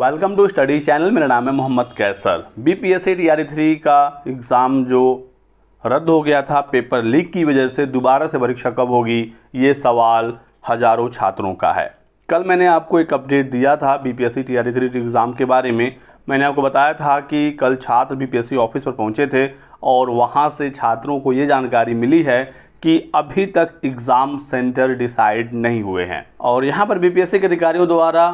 welcome to study channel मेरा नाम है Mohammad Kaiser B P S C T R three का एग्ज़ाम जो रद्द हो गया था पेपर लीक की वजह से दोबारा से परीक्षा कब होगी ये सवाल हज़ारों छात्रों का है कल मैंने आपको एक अपडेट दिया था B P S C T R three exam के बारे में मैंने आपको बताया था कि कल छात्र B P S C office पर पहुँचे थे और वहाँ से छात्रों को ये जानकारी मिली है कि अभी तक एग्ज़ाम सेंटर डिसाइड नहीं हुए हैं और यहाँ पर बीपीएससी के अधिकारियों द्वारा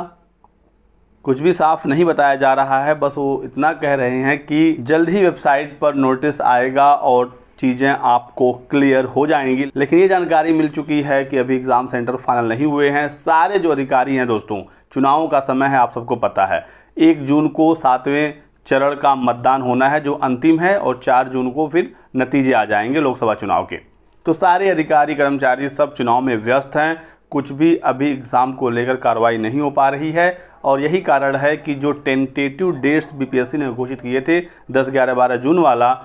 कुछ भी साफ नहीं बताया जा रहा है बस वो इतना कह रहे हैं कि जल्द ही वेबसाइट पर नोटिस आएगा और चीज़ें आपको क्लियर हो जाएंगी लेकिन ये जानकारी मिल चुकी है कि अभी एग्ज़ाम सेंटर फाइनल नहीं हुए हैं सारे जो अधिकारी हैं दोस्तों चुनावों का समय है आप सबको पता है एक जून को सातवें चरण का मतदान होना है जो अंतिम है और चार जून को फिर नतीजे आ जाएंगे लोकसभा चुनाव के तो सारे अधिकारी कर्मचारी सब चुनाव में व्यस्त हैं कुछ भी अभी एग्ज़ाम को लेकर कार्रवाई नहीं हो पा रही है और यही कारण है कि जो टेंटेटिव डेट्स बीपीएससी ने घोषित किए थे 10 ग्यारह बारह जून वाला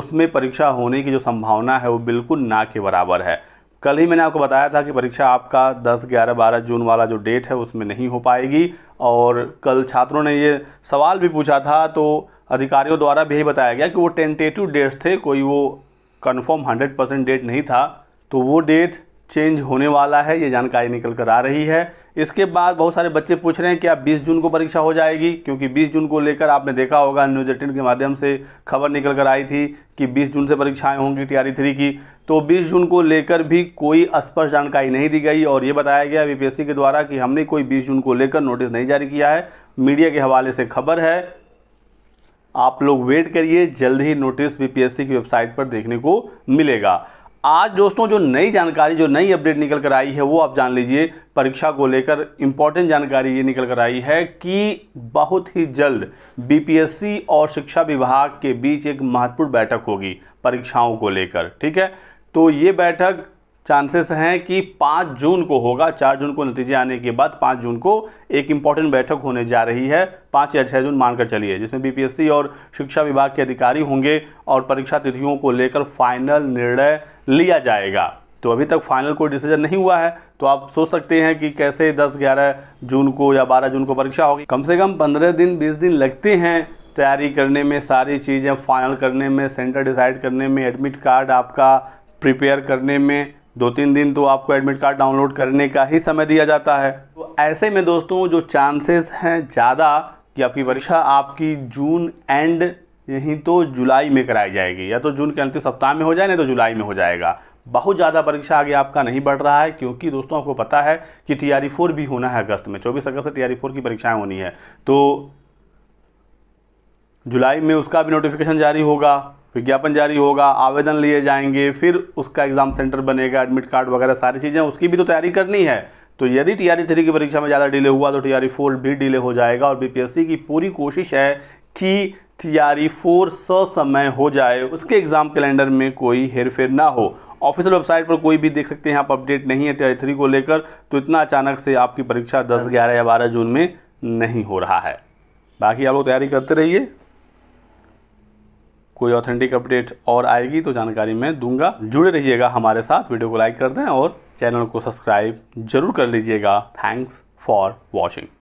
उसमें परीक्षा होने की जो संभावना है वो बिल्कुल ना के बराबर है कल ही मैंने आपको बताया था कि परीक्षा आपका 10, 11, 12 जून वाला जो डेट है उसमें नहीं हो पाएगी और कल छात्रों ने ये सवाल भी पूछा था तो अधिकारियों द्वारा भी यही बताया गया कि वो टेंटेटिव डेट्स थे कोई वो कन्फर्म हंड्रेड परसेंट डेट नहीं था तो वो डेट चेंज होने वाला है ये जानकारी निकल कर आ रही है इसके बाद बहुत सारे बच्चे पूछ रहे हैं कि आप 20 जून को परीक्षा हो जाएगी क्योंकि 20 जून को लेकर आपने देखा होगा न्यूज एटीन के माध्यम से खबर निकल कर आई थी कि 20 जून से परीक्षाएं होंगी टी थ्री की तो 20 जून को लेकर भी कोई स्पष्ट जानकारी नहीं दी गई और ये बताया गया बीपीएससी के द्वारा कि हमने कोई 20 जून को लेकर नोटिस नहीं जारी किया है मीडिया के हवाले से खबर है आप लोग वेट करिए जल्द ही नोटिस बीपीएससी की वेबसाइट पर देखने को मिलेगा आज दोस्तों जो नई जानकारी जो नई अपडेट निकल कर आई है वो आप जान लीजिए परीक्षा को लेकर इम्पॉर्टेंट जानकारी ये निकल कर आई है कि बहुत ही जल्द बीपीएससी और शिक्षा विभाग के बीच एक महत्वपूर्ण बैठक होगी परीक्षाओं को लेकर ठीक है तो ये बैठक चांसेस हैं कि 5 जून को होगा 4 जून को नतीजे आने के बाद 5 जून को एक इम्पॉर्टेंट बैठक होने जा रही है 5 या 6 जून मानकर चलिए जिसमें बीपीएससी और शिक्षा विभाग के अधिकारी होंगे और परीक्षा तिथियों को लेकर फाइनल निर्णय लिया जाएगा तो अभी तक फाइनल कोई डिसीजन नहीं हुआ है तो आप सोच सकते हैं कि कैसे दस ग्यारह जून को या बारह जून को परीक्षा होगी कम से कम पंद्रह दिन बीस दिन लगते हैं तैयारी करने में सारी चीज़ें फाइनल करने में सेंटर डिसाइड करने में एडमिट कार्ड आपका प्रिपेयर करने में दो तीन दिन तो आपको एडमिट कार्ड डाउनलोड करने का ही समय दिया जाता है तो ऐसे में दोस्तों जो चांसेस हैं ज़्यादा कि आपकी परीक्षा आपकी जून एंड यहीं तो जुलाई में कराई जाएगी या तो जून के अंतिम सप्ताह में हो जाए नहीं तो जुलाई में हो जाएगा बहुत ज़्यादा परीक्षा आगे आपका नहीं बढ़ रहा है क्योंकि दोस्तों आपको पता है कि टी आर फोर भी होना है अगस्त में चौबीस अगस्त से टी आर फोर की परीक्षाएं होनी है तो जुलाई में उसका भी नोटिफिकेशन जारी होगा विज्ञापन जारी होगा आवेदन लिए जाएंगे फिर उसका एग्ज़ाम सेंटर बनेगा एडमिट कार्ड वगैरह सारी चीज़ें उसकी भी तो तैयारी करनी है तो यदि टी आर थ्री की परीक्षा में ज़्यादा डिले हुआ तो टी आर फोर भी डिले हो जाएगा और बीपीएससी की पूरी कोशिश है कि टी आर फोर समय हो जाए उसके एग्ज़ाम कैलेंडर में कोई हेरफेर ना हो ऑफिशियल वेबसाइट पर कोई भी देख सकते हैं आप अपडेट नहीं है टी थ्री e को लेकर तो इतना अचानक से आपकी परीक्षा दस ग्यारह या बारह जून में नहीं हो रहा है बाकी आप लोग तैयारी करते रहिए कोई ऑथेंटिक अपडेट और आएगी तो जानकारी मैं दूंगा जुड़े रहिएगा हमारे साथ वीडियो को लाइक कर दें और चैनल को सब्सक्राइब जरूर कर लीजिएगा थैंक्स फॉर वॉचिंग